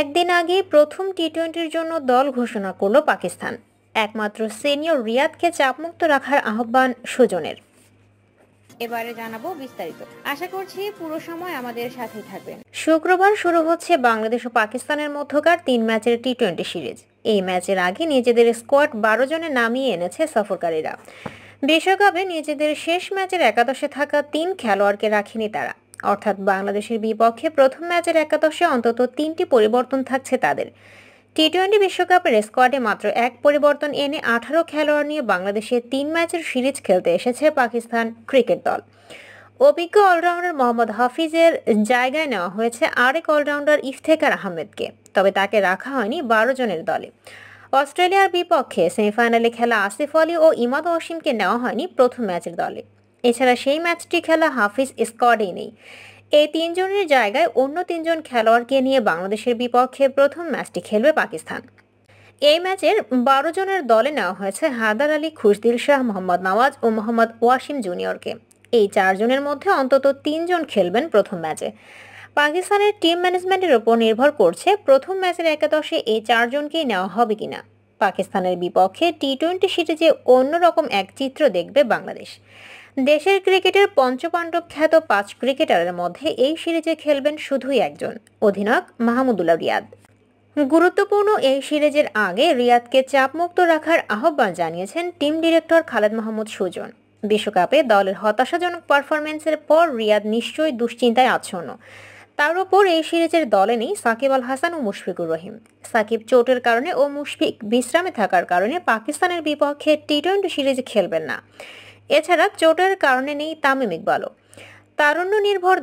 একদিন আগে প্রথম টি টোয়েন্টির জন্য দল ঘোষণা করল পাকিস্তান একমাত্র সিনিয়র রিয়াদকে চাপমুক্ত রাখার আহ্বান সুজনের এবারে জানাবো বিস্তারিত আশা করছি পুরো সময় আমাদের সাথেই থাকবেন শুক্রবার শুরু হচ্ছে বাংলাদেশ ও পাকিস্তানের মধ্যকার তিন ম্যাচের টি টোয়েন্টি সিরিজ এই ম্যাচের আগে নিজেদের স্কোয়াড বারো জনে নামিয়ে এনেছে সফরকারীরা বিশ্বকাপে নিজেদের শেষ ম্যাচের একাদশে থাকা তিন খেলোয়াড়কে রাখেনি তারা অর্থাৎ বাংলাদেশের বিপক্ষে প্রথম ম্যাচের একাদশে অন্তত তিনটি পরিবর্তন থাকছে তাদের টি টোয়েন্টি বিশ্বকাপের স্কোয়াডে মাত্র এক পরিবর্তন এনে আঠারো খেলোয়াড় নিয়ে বাংলাদেশে তিন ম্যাচের সিরিজ খেলতে এসেছে পাকিস্তান ক্রিকেট দল অভিজ্ঞ অলরাউন্ডার মোহাম্মদ হাফিজের জায়গায় নেওয়া হয়েছে আরেক অলরাউন্ডার ইফতেকার আহমেদকে তবে তাকে রাখা হয়নি বারো জনের দলে অস্ট্রেলিয়ার বিপক্ষে সেমিফাইনালে খেলা আসিফ আলী ও ইমাদ অসীমকে নেওয়া হয়নি প্রথম ম্যাচের দলে এছাড়া সেই ম্যাচটি খেলা হাফিজ স্কোয়াডে নেই এই তিনজনের জায়গায় অন্য তিনজন খেলোয়াড়কে নিয়ে বাংলাদেশের বিপক্ষে প্রথম ম্যাচটি খেলবে পাকিস্তান এই ম্যাচের বারো জনের দলে নেওয়া হয়েছে হায়দার আলী খুশদিল শাহ মোহাম্মদ নওয়াজ ও মোহাম্মদ ওয়াসিম জুনিয়রকে এই চারজনের মধ্যে অন্তত তিনজন খেলবেন প্রথম ম্যাচে পাকিস্তানের টিম ম্যানেজমেন্টের ওপর নির্ভর করছে প্রথম ম্যাচের একাদশে এই চারজনকেই নেওয়া হবে কিনা পাকিস্তানের বিপক্ষে টি টোয়েন্টি সিরিজে অন্যরকম এক চিত্র দেখবে বাংলাদেশ দেশের ক্রিকেটের পঞ্চপাণ্ডব খ্যাত পাঁচ ক্রিকেটারের মধ্যে এই সিরিজে খেলবেন শুধুই একজন অধিনায়ক মাহমুদুল্লাহ রিয়াদ গুরুত্বপূর্ণ এই সিরিজের আগে রিয়াদকে চাপমুক্ত রাখার আহ্বান জানিয়েছেন টিম ডিরেক্টর খালেদ মাহমুদ সুজন বিশ্বকাপে দলের হতাশাজনক পারফরমেন্সের পর রিয়াদ নিশ্চয়ই দুশ্চিন্তায় আচ্ছন্ন তার ওপর এই সিরিজের দলে নেই সাকিব আল হাসান ও মুশফিকুর রহিম সাকিব চোটের কারণে ও মুশফিক বিশ্রামে থাকার কারণে পাকিস্তানের বিপক্ষে টি টোয়েন্টি সিরিজ খেলবেন না এছাড়া চোটের কারণে নেই তামিম ইকবালও তারুণ্য নির্ভর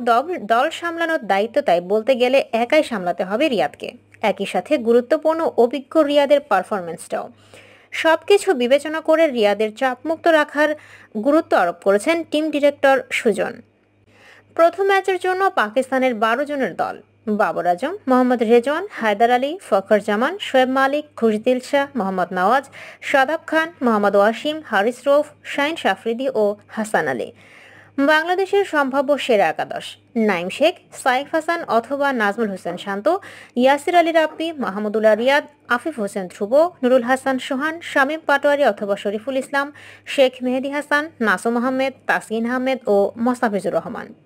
দল সামলানোর দায়িত্ব তাই বলতে গেলে একাই সামলাতে হবে রিয়াদকে একই সাথে গুরুত্বপূর্ণ অভিজ্ঞ রিয়াদের পারফরমেন্সটাও সব কিছু বিবেচনা করে রিয়াদের চাপমুক্ত রাখার গুরুত্ব আরোপ করেছেন টিম ডিরেক্টর সুজন প্রথম ম্যাচের জন্য পাকিস্তানের বারো জনের দল বাবর আজম মোহাম্মদ রেজওয়ান হায়দার আলী ফখর জামান শোয়েব মালিক খুশদিল শাহ মোহাম্মদ নওয়াজ সাদাব খান মোহাম্মদ ওয়াসিম হারিস রৌফ শাইন শাফরিদি ও হাসান আলী বাংলাদেশের সম্ভাব্য সেরা একাদশ নাইম শেখ সাইফ হাসান অথবা নাজমুল হোসেন শান্ত ইয়াসির আলী রাব্বি মাহমুদুল্লাহ রিয়াদ আফিফ হোসেন ধ্রুব নুরুল হাসান সোহান শামীম পাটোয়ারি অথবা শরীফুল ইসলাম শেখ মেহেদি হাসান নাসুম আহমেদ তাসিন আহমেদ ও মোস্তাফিজুর রহমান